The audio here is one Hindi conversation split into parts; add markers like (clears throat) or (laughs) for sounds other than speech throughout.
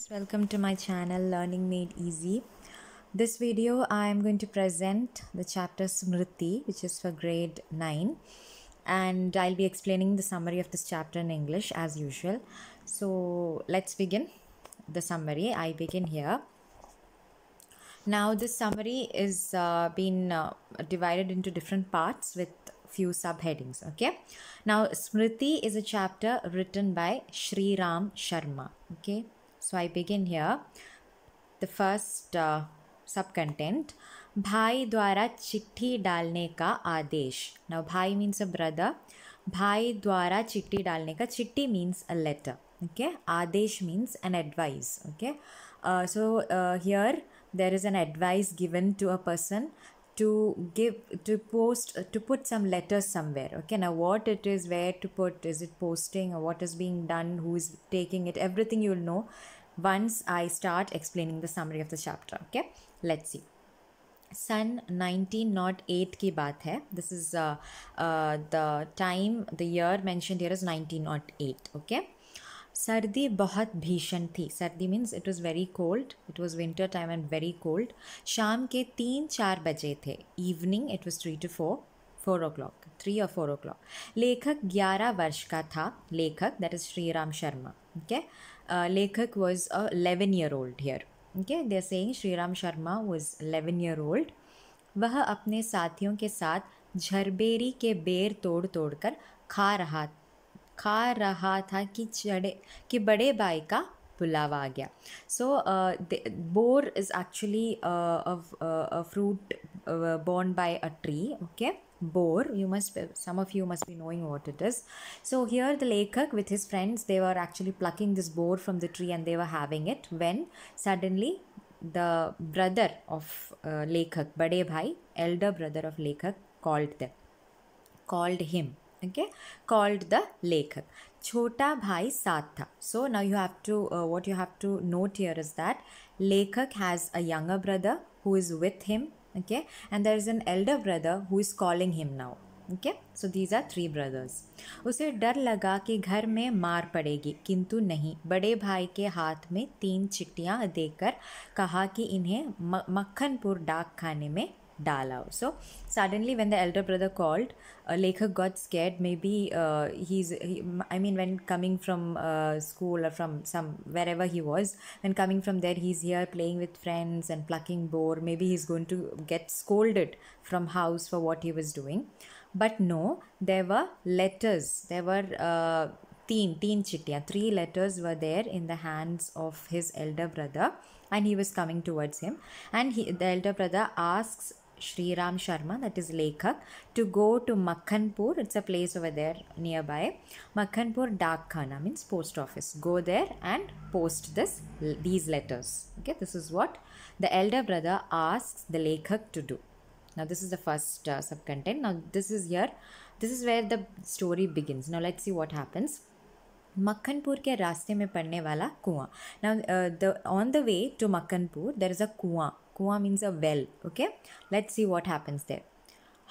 friends welcome to my channel learning made easy this video I am going to present the chapter Smriti which is for grade 9 and I'll be explaining the summary of this chapter in English as usual so let's begin the summary I begin here now this summary is uh, been uh, divided into different parts with few subheadings okay now smriti is a chapter written by shri ram sharma okay So I begin here. The first uh, sub content भाई द्वारा चिट्ठी डालने का आदेश नाउ भाई मीन्स अ ब्रदर भाई द्वारा चिट्ठी डालने का चिट्ठी means a letter okay adesh means an advice okay uh, so uh, here there is an advice given to a person to give to post uh, to put some letters somewhere okay now what it is where to put is it posting or what is being done who is taking it everything you'll know once i start explaining the summary of the chapter okay let's see सन 1908 की बात है this is the time the year mention here is 1908 okay okay? सर्दी बहुत भीषण थी सर्दी means it was very cold it was winter time and very cold शाम के तीन चार बजे थे evening it was three to four four o'clock three और फोर ओ क्लॉक लेखक ग्यारह वर्ष का था लेखक that is Shri Ram Sharma okay लेखक was a year old here okay they saying Shri Ram Sharma was eleven year old वह अपने साथियों के साथ झरबेरी के बेर तोड़ तोड़ कर खा रहा खा रहा था कि चढ़े कि बड़े भाई का बुलावा आ गया सो बोर is actually fruit born by a tree okay बोर you must some of you must be knowing what it is so here the लेखक with his friends they are actually plucking this बोर from the tree and they are having it when suddenly the brother of लेखक बड़े भाई एल्डर ब्रदर ऑफ लेखक called the called him okay called the lekhak chhota bhai saath tha so now you have to uh, what you have to note here is that lekhak has a younger brother who is with him okay and there is an elder brother who is calling him now okay so these are three brothers use dar laga ki ghar mein maar padegi kintu nahi bade bhai ke haath mein teen chittiyan dekar kaha ki inhe makhanpur डाक khane mein Dala. So Suddenly, when the elder brother called, uh, got scared. Maybe uh, he's, I mean, when coming from uh, school or from some wherever he was, when coming from there, he's here playing with friends and plucking boar. Maybe he's going to get scolded from house for what he was doing. But no, there were letters. There were uh, teen, teen chittiyan. Three letters were there in the hands of his elder brother and he was coming towards him and he, the elder brother asks Sriram Sharma, that is Lekhak, to go to Makhanpur. It's a place over there nearby. Makhanpur Dakkhana means post office. Go there and post this these letters. Okay, this is what the elder brother asks the Lekhak to do. Now this is the first uh, subcontent. Now this is here. This is where the story begins. Now let's see what happens. Makhanpur के रास्ते में पड़ने वाला कुआं on on the way to Makhanpur there is a कुआं कुआ means a well okay let's see what happens there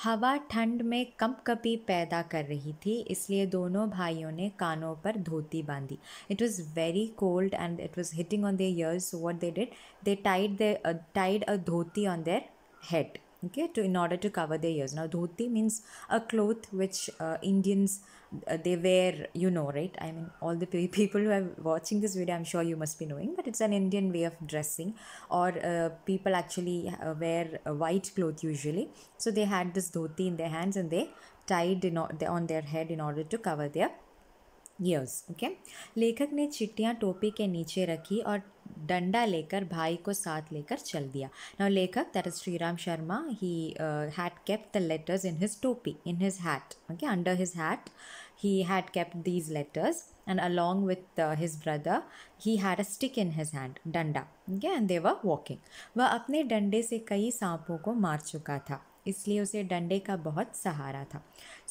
हवा ठंड में कपी पैदा कर रही थी इसलिए दोनों भाइयों ने कानों पर धोती बांधी it was very cold and it was hitting on their ears what they did they tied they tied a dhoti on their head okay to in order to cover their ears now dhoti means a cloth which uh, indians uh, they wear you know right i mean all the (laughs) people who are watching this video i'm sure you must be knowing but it's an indian way of dressing or uh, people actually uh, wear white cloth usually so they had this dhoti in their hands and they tied in on their head in order to cover their ears. Okay, lekhak ne चिट्ठियाँ topi ke niche rakhi aur. डंडा लेकर भाई को साथ लेकर चल दिया नाउ लेखक that is Shri Ram Sharma he had kept the letters in his topi in his hat okay under his hat he had kept these letters and along with his brother he had a stick in his hand danda okay and they were walking वह अपने डंडे से कई सांपों को मार चुका था इसलिए उसे डंडे का बहुत सहारा था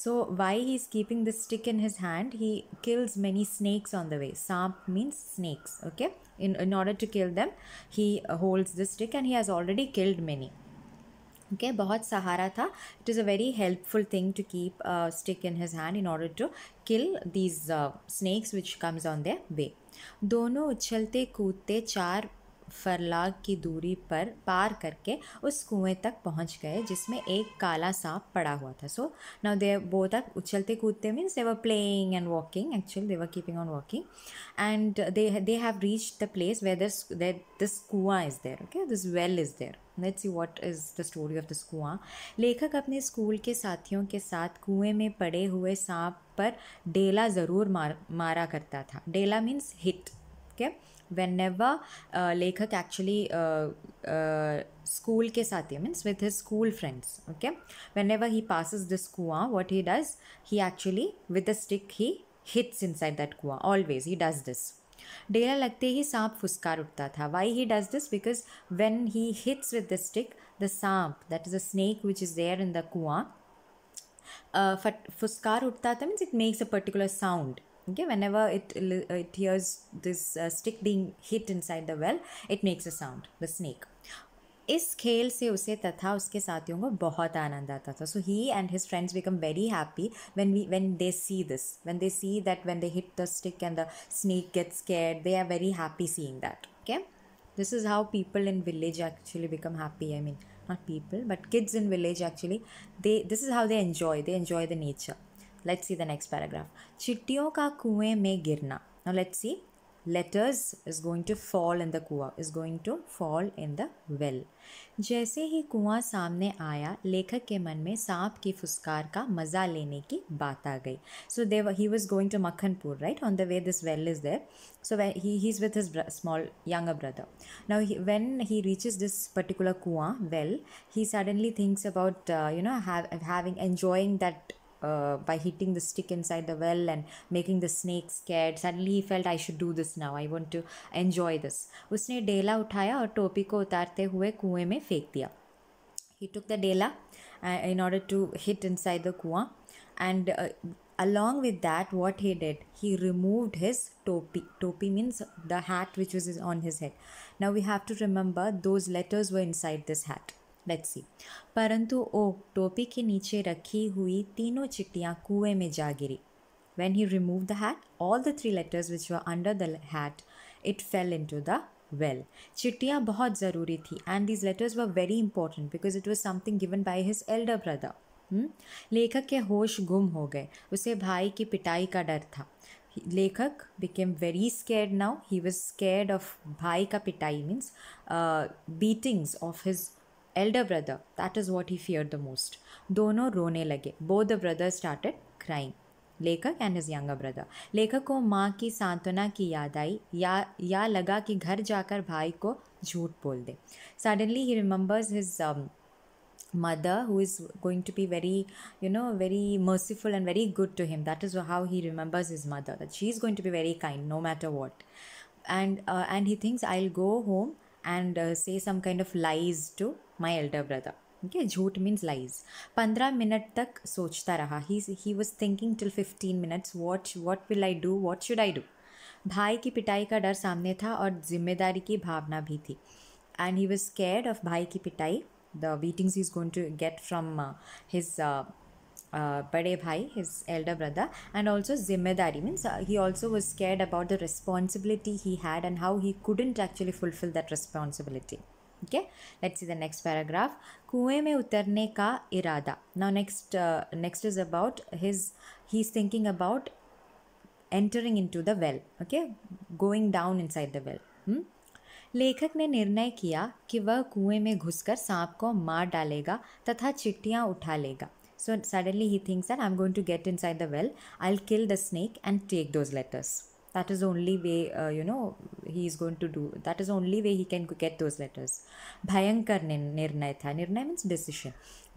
so why he is keeping the stick in his hand he kills many snakes on the way सांप means snakes okay in, in order to kill them he uh, holds this stick and he has already killed many okay okay, बहुत सहारा था it is a very helpful thing to keep stick in his hand in order to kill these snakes which comes on their way दोनों उछलते कूदते चार फरलाग की दूरी पर पार करके उस कुएं तक पहुंच गए जिसमें एक काला सांप पड़ा हुआ था सो नाउ दे वो तक उछलते कूदते means they were playing and walking actual they were keeping on walking and they they have reach the place where this this कुआं is there okay this well is there let's see what is the story of this कुआ लेखक अपने स्कूल के साथियों के साथ कुएं में पड़े हुए सांप पर डेला ज़रूर मार मारा करता था डेला means hit okay okay? whenever uh, Lekhak actually uh, uh, school ke sathi means with his school friends, okay, whenever he passes this kuan, what he does, he actually with the stick he hits inside that kuan. Always he does this. डेरा लगते ही सांप फुसकार उठता था why he does this because when he hits with the stick the सांप that is a snake which is there in the कुआ फट फुसकार उठता था means it makes a particular sound okay whenever it it hears this uh, stick being hit inside the well it makes a sound the snake इस खेल से उसे तथा उसके साथियों को बहुत आनंद आता था so he and his friends become very happy when we when they see this when they see that when they hit the stick and the snake gets scare they are very happy seeing that okay this is how people in village actually become happy I mean not people but kids in village actually they this is how they enjoy they enjoy the nature let's see the next paragraph चिट्टियों का कुएं में गिरना now let's see letters is going to fall in the कुआ is going to fall in the well जैसे ही कुआं सामने आया लेखक के मन में सांप की फुसकार का मज़ा लेने की बात आ गई so they he was going to Makkhanpur right on the way this well is there so he he is with his small younger brother now when he reaches this particular कुआं well he suddenly thinks about you know having enjoying that uh, by hitting the stick inside the well and making the snake scared suddenly he felt i should do this now i want to enjoy this में फेंक दिया he took the dela uh, in order to hit inside the kuan and uh, along with that what he did he removed his topi topi means the hat which was on his head now we have to remember those letters were inside this hat let's परंतु ओ टोपी के नीचे रखी हुई तीनों चिट्ठियाँ कुएं में जा गिरी he remove the hat all the three letters which which under the hat it fell into the well चिट्ठियाँ बहुत ज़रूरी थी and these letters were very important because it was something given by his elder brother लेखक के होश गुम हो गए उसे भाई की पिटाई का डर था लेखक became very scared now he was scared of भाई का पिटाई means beatings of his elder brother. That is what he feared the most. Dono rone lage. Both the brothers started crying. लेखक and his younger brother. लेखक को माँ की सांत्वना की याद आई या या लगा कि घर जाकर भाई को झूठ बोल दे suddenly he remembers his mother who is going to be very you know very merciful and very good to him that is how he remembers his mother that she is going to be very kind no matter what and uh, and he thinks i'll go home and uh, say some kind of lies to my elder brother okay झूठ मीन्स लाइज पंद्रह मिनट तक सोचता रहा he he was thinking till fifteen minutes what what will I do what should I do भाई की पिटाई का डर सामने था और जिम्मेदारी की भावना भी थी and he was scared of भाई की पिटाई the beatings is going to get from his बड़े भाई his elder brother and also जिम्मेदारी means he also was scared about the responsibility he had and how he couldn't actually fulfil that responsibility ठीक है let's see the next paragraph कुएं में उतरने का इरादा now next next is about his he is thinking about entering in into the well okay going down inside the well लेखक ने निर्णय किया कि वह कुएं में घुसकर सांप को मार डालेगा तथा चिट्टियाँ उठा लेगा so suddenly he suddenly he I am going to get get the well I will kill the snake and take those letters that is the only way uh, you know he is going to do that is the only way he can get those letters bhayankar nirnay tha nirnay means decision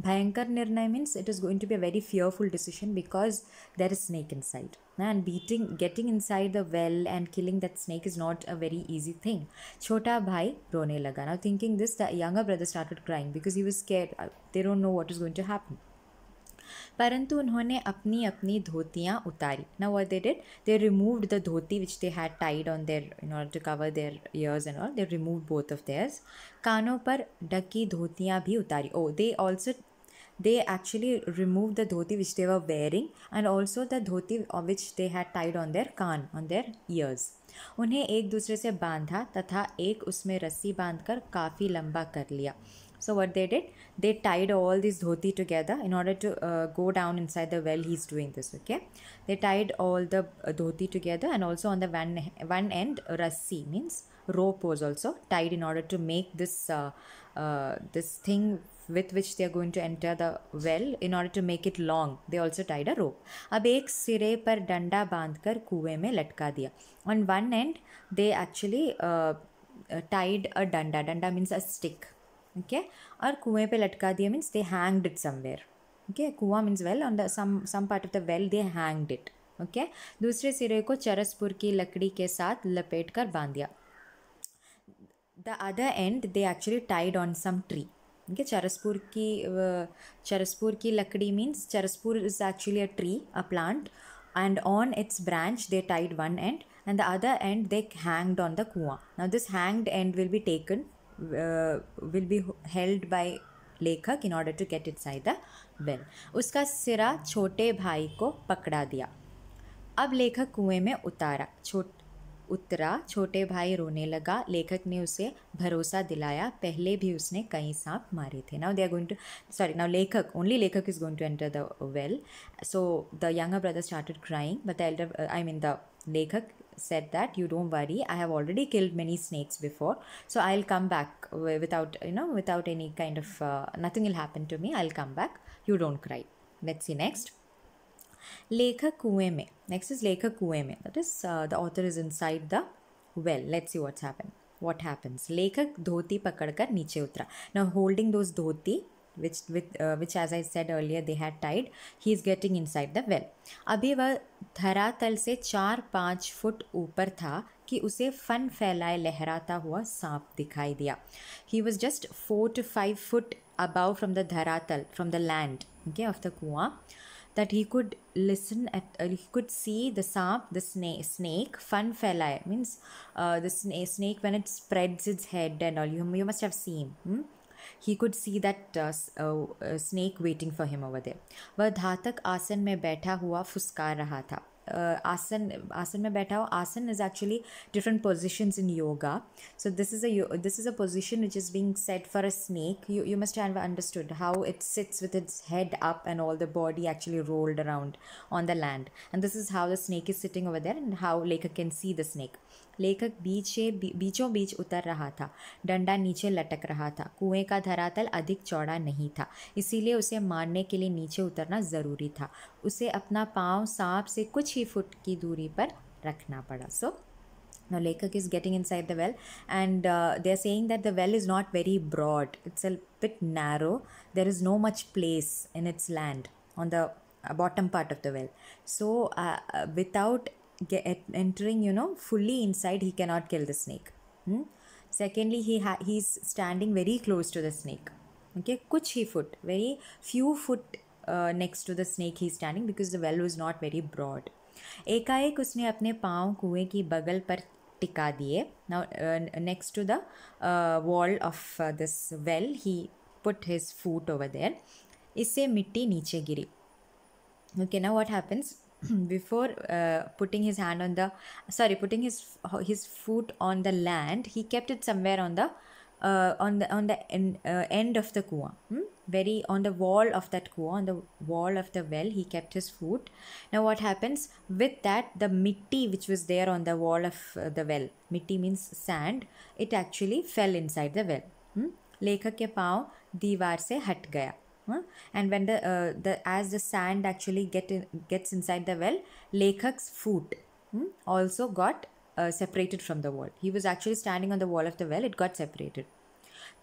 bhayankar nirnay means it is going to be a very fearful decision because there is snake inside and beating getting inside the well and killing that snake is not a very easy thing chota bhai rone laga now thinking this the younger brother started crying because he was scared uh, they don't know what is going to happen परंतु उन्होंने अपनी अपनी धोतियाँ उतारी ना what they did they removed the dhoti which they had tied on their in order to cover their ears and all they remove both of theirs कानों पर डकी धोतियाँ भी उतारी ओ they also they actually remove the dhoti which they were wearing and also the dhoti which they had tied on their कान ऑन देयर ईयर्स उन्हें एक दूसरे से बांधा तथा एक उसमें रस्सी बांधकर काफ़ी लंबा कर लिया So what they did, they tied all these dhoti together in order to uh, go down inside the well. He's doing this, okay? They tied all the uh, dhoti together and also on the one one end rassi means rope was also tied in order to make this uh, uh, this thing with which they are going to enter the well in order to make it long they also tied a rope अब एक सिरे पर डंडा बांधकर कुएं में लटका दिया on one end they actually uh, uh tied a danda danda means a stick okay और कुएं पे लटका दिया means they hanged it somewhere okay कुआ means well on the some some part of the well they hanged it okay दूसरे सिरे को चरसपुर की लकड़ी के साथ लपेट कर बांध दिया the other end they actually tied on some tree okay चरसपुर की चरसपुर की लकड़ी मीन्स चरसपुर is actually a tree a plant and on its branch they tied one end and the other end they hanged on the कुआ now this hanged end will be taken will be held by लेखक in order to get it side the well उसका सिरा छोटे भाई को पकड़ा दिया अब लेखक कुएं में उतारा छोट उतरा छोटे भाई रोने लगा लेखक ने उसे भरोसा दिलाया पहले भी उसने कई सांप मारे थे now they are going to sorry now लेखक ओनली लेखक is going to enter the well so the younger brother started crying but the elder I mean the लेखक said that you don't worry i have already killed many snakes before so i'll come back without you know without any kind of uh, nothing will happen to me i'll come back you don't cry let's see next lekha kuwe next is lekha kuwe that is uh, the author is inside the well let's see what's happened what happens लेखक dhoti पकड़कर niche utra. now holding those dhoti which with uh, which as I said earlier they had tied. He is getting inside the well. अभी वह धरातल से चार पाँच फुट ऊपर था कि उसे फन फैलाए लहराता हुआ सांप दिखाई दिया He was just four to five foot above from the धरातल from the land. Okay, of the कुआं that he could listen at uh, he could see the sap the snake snake fun means uh, the snake when it spreads its head and all you, you must have seen hmm? He could see that uh, uh, snake waiting for him over there. वह धातक आसन में बैठा हुआ फुसका रहा था आसन आसन में बैठा हो आसन is actually different positions in yoga so this is a this is a position which is being set for a snake you you must have understood how it sits with its head up and all the body actually rolled around on the land and this is how the snake is sitting over there and how like can see the snake लेखक बीच से बीचों बीच उतर रहा था डंडा नीचे लटक रहा था कुएं का धरातल अधिक चौड़ा नहीं था इसीलिए उसे मारने के लिए नीचे उतरना ज़रूरी था उसे अपना पाँव सांप से कुछ ही फुट की दूरी पर रखना पड़ा सो so, Now, Lekak is getting inside the well, and uh, they are saying that the well is not very broad. It's a bit narrow. There is no much place in its land on the uh, bottom part of the well. So, uh, without get, entering you know fully inside he cannot kill the snake hmm? secondly he ha- he's standing very close to the snake okay kuch hi foot very few foot uh, next to the snake he's standing because the well was not very broad एकाएक उसने अपने पाँव कुएं की बगल पर टिका दिए now next to the wall of this well he put his foot over there इससे मिट्टी नीचे गिरी ओके ना what happens (clears throat) before uh, putting his hand on the sorry putting his his foot on the land he kept it somewhere on the uh, on the on the end, uh, end of the kua. hmm? very on the wall of that kua, on the wall of the well he kept his foot now what happens with that the mitti which was there on the wall of uh, the well mitti means sand it actually fell inside the well hmm? लेखक के पाँव दीवार से हट and when the, uh, the as the sand actually get in, gets inside the well, Lekhak's foot hmm, also got uh, separated from the wall. He was actually standing on the wall of the well. It got separated.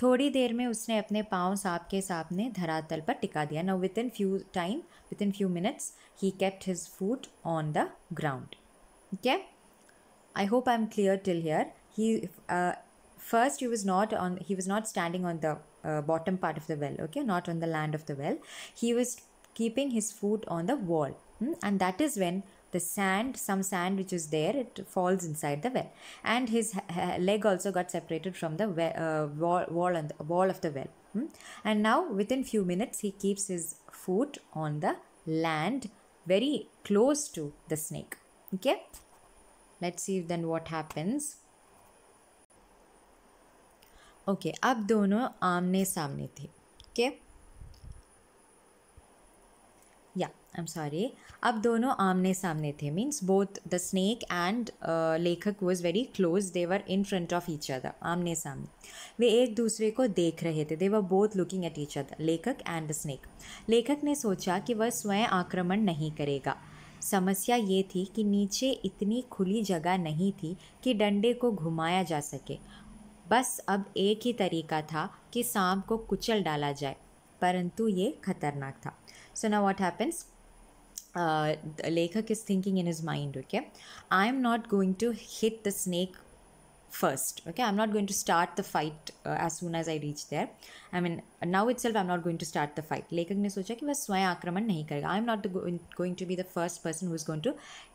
थोड़ी देर में उसने अपने पाँव सांप के सामने धरातल पर टिका दिया now within few time within few minutes he kept his foot on the ground ठीक है I hope I am clear till here he first he was not on he was not standing on the uh, bottom part of the well okay not on the land of the well he was keeping his foot on the wall hmm? and that is when the sand some sand which is there it falls inside the well and his leg also got separated from the uh, wall wall and wall of the well hmm? and now within few minutes he keeps his foot on the land very close to the snake okay let's see then what happens okay okay, अब दोनों आमने सामने थे ओके या आई एम सॉरी अब दोनों आमने सामने थे means both the snake and लेखक was very close there in front of each other आमने सामने वे एक दूसरे को देख रहे थे there both looking at each other लेखक एंड द स्नेक लेखक ने सोचा कि वह स्वयं आक्रमण नहीं करेगा समस्या ये थी कि नीचे इतनी खुली जगह नहीं थी कि डंडे को घुमाया जा सके बस अब एक ही तरीका था कि सांप को कुचल डाला जाए परंतु ये खतरनाक था सो ना वॉट हैपन्स लेखक is thinking in his mind okay I am not going to hit the snake first okay i'm not going to start the fight uh, as soon as i reach there i mean now itself i'm not going to start the fight lekak ne socha ki vah swayam akraman nahi karega i'm not the, going to be the first person who's going to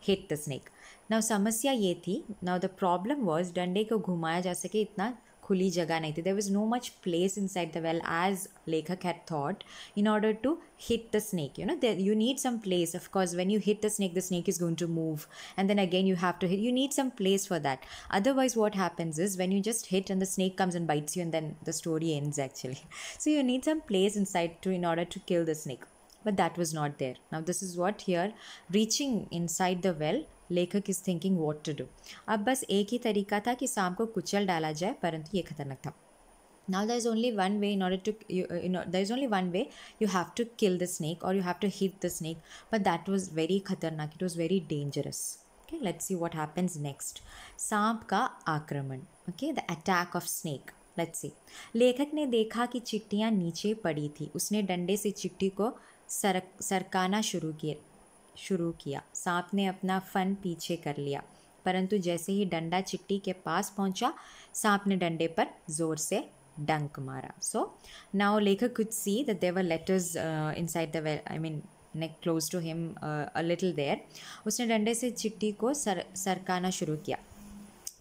hit the snake now samasya ye thi now the problem was dande ko ghumaya ja sake itna there was no much place inside the well as lekhak had thought in order to hit the snake you know you need some place of course when you hit the snake the snake is going to move and then again you have to hit you need some place for that otherwise what happens is when you just hit and the snake comes and bites you and then the story ends actually (laughs) so you need some place inside to in order to kill the snake but that was not there now this is what here reaching inside the well लेखक is thinking what to do अब बस एक ही तरीका था कि सांप को कुचल डाला जाए परंतु ये खतरनाक था now there is only one way in order to there is only one way you have to kill the snake और you have to hit the snake but that was very खतरनाक it was very dangerous okay let see what happens next सांप का आक्रमण okay the attack of snake let see लेखक ने देखा कि चिट्टियाँ नीचे पड़ी थी उसने डंडे से चिट्ठी को सरक सरकाना शुरू किए शुरू किया सांप ने अपना फन पीछे कर लिया परंतु जैसे ही डंडा चिट्टी के पास पहुंचा सांप ने डंडे पर जोर से डंक मारा सो नाउ लेखक could see that there letters inside the I mean neck close to him a little there उसने डंडे से चिट्टी को सर सरकाना शुरू किया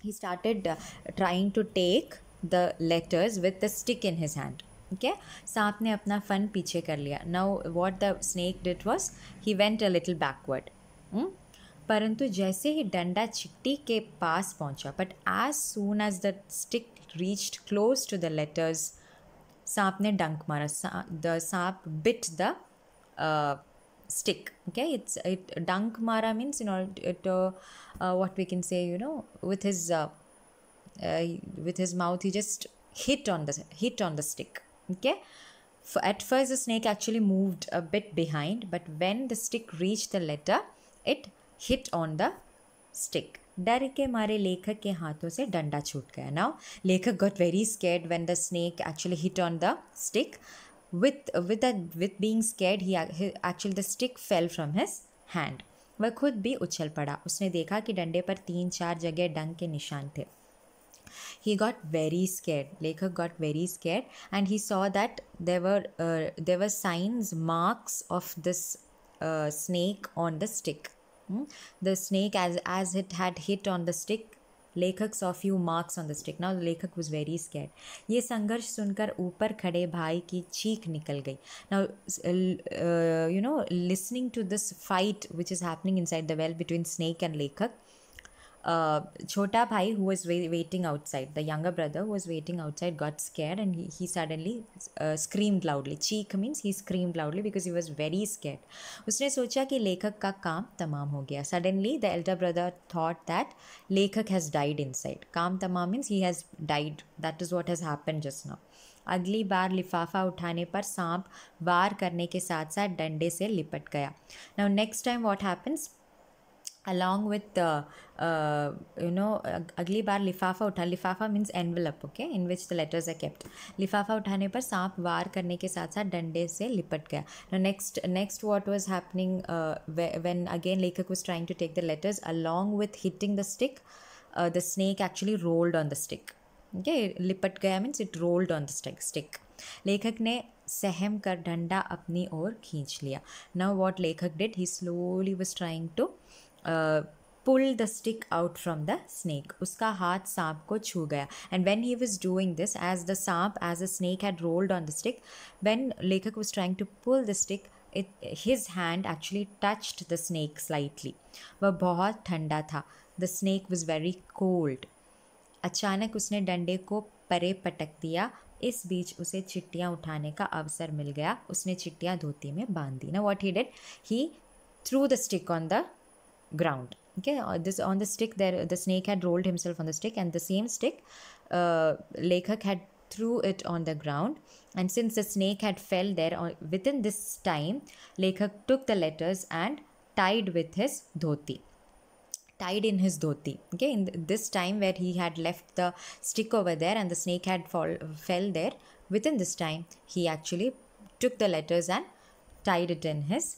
he started trying to take the letters with the stick in his hand ठीक है सांप ने अपना फन पीछे कर लिया now what the snake did was he went a little backward परंतु जैसे ही डंडा चिट्टी के पास पहुंचा, but as soon as the stick reached close to the letters सांप ने डंक मारा द सांप bit the stick okay it's it डंक मारा means in it what we can say you know with his with his mouth he just hit on the hit on the stick okay for at first the snake actually moved a bit behind but when the stick reached the letter it hit on the stick डर के मारे लेखक के हाथों से डंडा छूट गया नाउ लेखक got very scared when the snake actually hit on the stick with with with being scared he actually the stick fell from his hand वह खुद भी उछल पड़ा उसने देखा कि डंडे पर तीन चार जगह डंग के निशान थे he got very scared Lakhak got very scared and he saw that there were uh, there were signs marks of this uh, snake on the stick hmm? the snake as as it had hit on the stick लेखक saw few marks on the stick now लेखक वॉज वेरी स्कैड ये संघर्ष सुनकर ऊपर खड़े भाई की चीख निकल गई now you know listening to this fight which is happening inside the well between snake and लेखक छोटा भाई who was waiting outside the younger brother who was waiting outside got scare and he suddenly scream loudly चीक means he scream loudly because he was very scare उसने सोचा कि लेखक का काम तमाम हो गया suddenly the elder brother thought that लेखक हैज़ डाइड इन साइड काम तमाम means he has died that is what has happen just now अगली बार लिफाफा उठाने पर सांप वार करने के साथ साथ डंडे से लिपट गया now next time what happens along with you know अगली बार लिफाफा उठा लिफाफा means envelope okay in which the letters are kept लिफाफा उठाने पर सांप वार करने के साथ साथ डंडे से लिपट गया next next what was happening when again लेखक was trying to take the letters along with hitting the stick the snake actually rolled on the stick okay लिपट गया means it rolled on the stick stick लेखक ने सहम कर डंडा अपनी ओर खींच लिया नाउ वॉट लेखक did he slowly was trying to pull the stick out from the snake उसका हाथ सांप को छू गया and when he was doing this as the सांप as a snake had rolled on the stick when लेखक was trying to pull the stick it his hand actually touched the snake slightly वह बहुत ठंडा था the snake was very cold अचानक उसने डंडे को परे पटक दिया इस बीच उसे चिट्टियाँ उठाने का अवसर मिल गया उसने चिट्टियाँ धोती में बांध दी ना what he did he threw the stick on the ground okay uh, this on the stick there the snake had rolled himself on the stick and the same stick uh, lekhak had threw it on the ground and since the snake had fell there on, uh, within this time lekhak took the letters and tied with his dhoti tied in his dhoti okay in this time where he had left the stick over there and the snake had fall fell there within this time he actually took the letters and tied it in his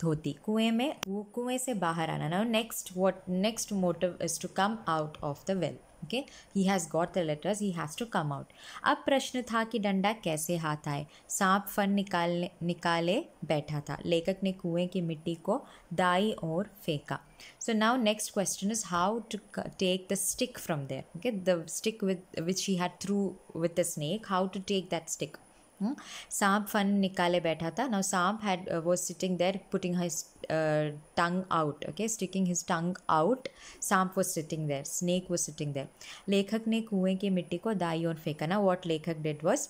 dhoti कुएं में वो कुएं से बाहर आना ना next what next motive is to come out of the well okay he has got the letters he has to come out अब प्रश्न था कि डंडा कैसे हाथ आए सांप फन निकालने निकाले बैठा था लेखक ने कुएं की मिट्टी को दाई और फेंका so now next question is how to take the stick from there okay the stick with which he had threw with the snake how to take that stick सांप फन निकाले बैठा था नाउ सांप हैड वो sitting there putting his tongue out okay sticking his tongue out सांप वॉज सिटिंग देर स्नेक वो सिटिंग देर लेखक ने कुएं की मिट्टी को दाई और फेंका ना वॉट लेखक did was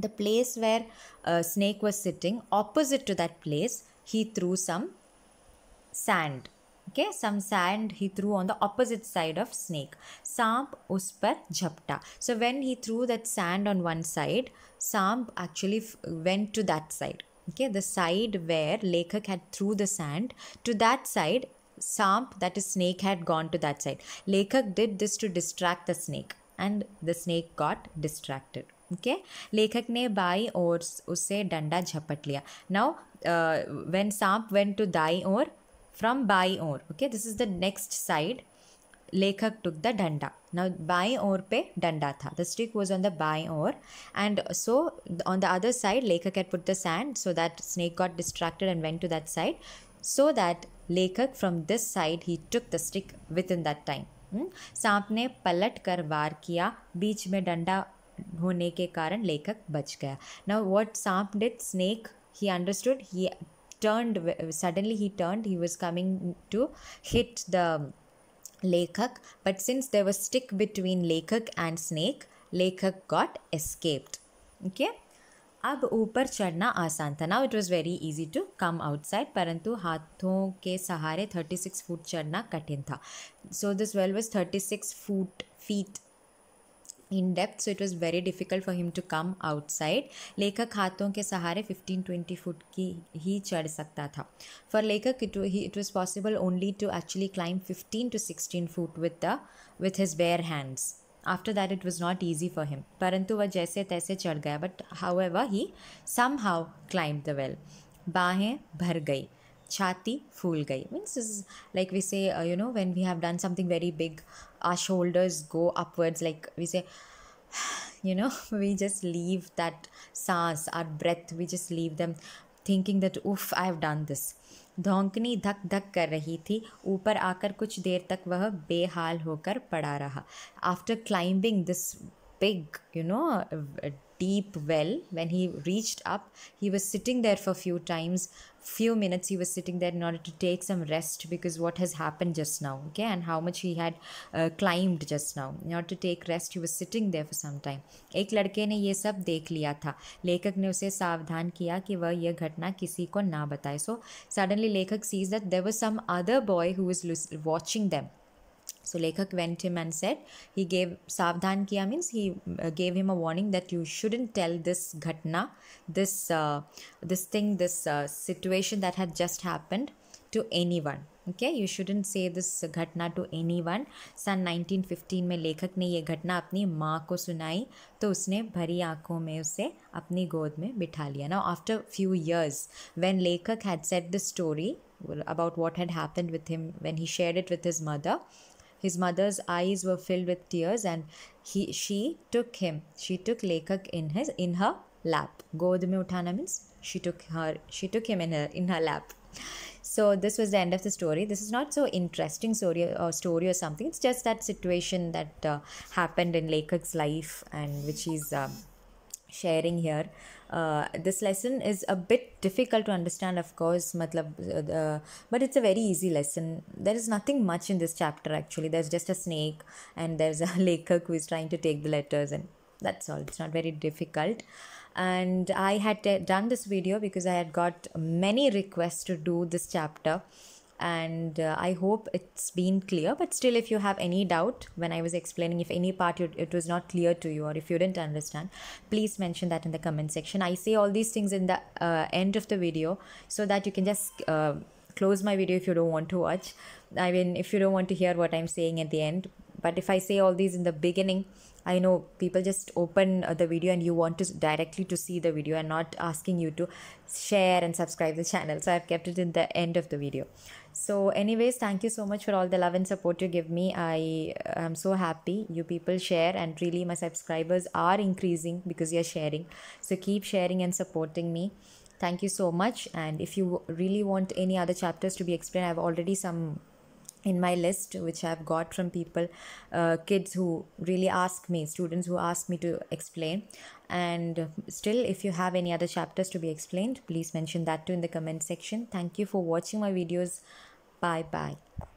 the place where snake was sitting opposite to that place he threw some sand okay some sand he threw on the opposite side of snake saamp usper par so when he threw that sand on one side saamp actually went to that side okay the side where lekhak had threw the sand to that side saamp that is snake had gone to that side lekhak did this to distract the snake and the snake got distracted okay? लेखक bai or और danda डंडा झपट लिया नाउ when सांप went to dai or from बाई or okay this is the next side लेखक टुक द डंडा नाउ बाई ओर पे डंडा था the stick was on the बाई ओर and so on the other side लेखक at put the sand so that snake got distracted and went to that side so that लेखक from this side he took the stick with in that time सांप ने पलट कर वार किया बीच में डंडा होने के कारण लेखक बच गया नाउ वॉट सांप did snake he understood he turned suddenly he turned he was coming to hit the Lekhak but since there was stick between Lekhak and snake Lekhak got escaped okay अब ऊपर चढ़ना आसान था now it was very easy to come outside परंतु हाथों के सहारे थर्टी सिक्स फुट चढ़ना कठिन था so this well was six foot feet in depth so it was very difficult for him to come outside लेखक हाथों के सहारे फिफ्टीन ट्वेंटी फुट की ही चढ़ सकता था फॉर लेखक it it was possible only to actually climb fifteen to sixteen foot with the with his bare hands after that it was not easy for him परंतु वह जैसे तैसे चढ़ गया but however he somehow climb the well बाहें भर गई छाती फूल गई means is like we say you know when we have done something very big our shoulders go upwards like we say you know we just leave that सांस or breath we just leave them thinking that उफ आई हैव डन दिस धोंकनी धक धक कर रही थी ऊपर आकर कुछ देर तक वह बेहाल होकर पड़ा रहा after climbing this big you know deep well when he reached up he was sitting there for few times few minutes he was sitting there in order to take some rest because what has happened just now okay and how much he had uh, climbed just now in order to take rest he was sitting there for some time एक लड़के ने ये सब देख लिया था लेखक ने उसे सावधान किया कि वह यह घटना किसी को ना बताए सो सडनली लेखक sees that some other boy who is them so लेखक went him and said he gave सावधान किया means he gave him a warning that you shouldn't tell this घटना this this thing this situation that has just happened to anyone okay you shouldn't say this घटना टू एनी वन सन नाइनटीन फिफ्टीन में लेखक ने यह घटना अपनी माँ को सुनाई तो उसने भरी आंखों में उसे अपनी गोद में बिठा लिया ना आफ्टर फ्यू ईयर्स वेन लेखक has said the story about what had happened with him when he shared it with his mother His mother's eyes were filled with tears and he she took him. She took Lekak in his in her lap. God mein uthana means she took her she took him in her in her lap. So this was the end of the story. This is not so interesting story or uh, story or something. It's just that situation that uh, happened in Lekak's life and which is. Uh, sharing here uh, this lesson is a bit difficult to understand of course matlab, uh, but it's a very easy lesson there is nothing much in this chapter actually there's just a snake and there's a lekak (laughs) who is trying to take the letters and that's all it's not very difficult and i had done this video because i had got many requests to do this chapter and uh, i hope it's been clear but still if you have any doubt when i was explaining if any part you, it was not clear to you or if you didn't understand please mention that in the comment section i say all these things in the uh, end of the video so that you can just uh, close my video if you don't want to watch i mean if you don't want to hear what i'm saying at the end but if i say all these in the beginning i know people just open uh, the video and you want to directly to see the video and not asking you to share and subscribe the channel so i've kept it in the end of the video so anyways thank you so much for all the love and support you give me i am uh, so happy you people share and really my subscribers are increasing because you're sharing so keep sharing and supporting me thank you so much and if you really want any other chapters to be explained i have already some in my list which i've got from people uh, kids who really ask me students who ask me to explain and still if you have any other chapters to be explained please mention that too in the comment section thank you for watching my videos bye bye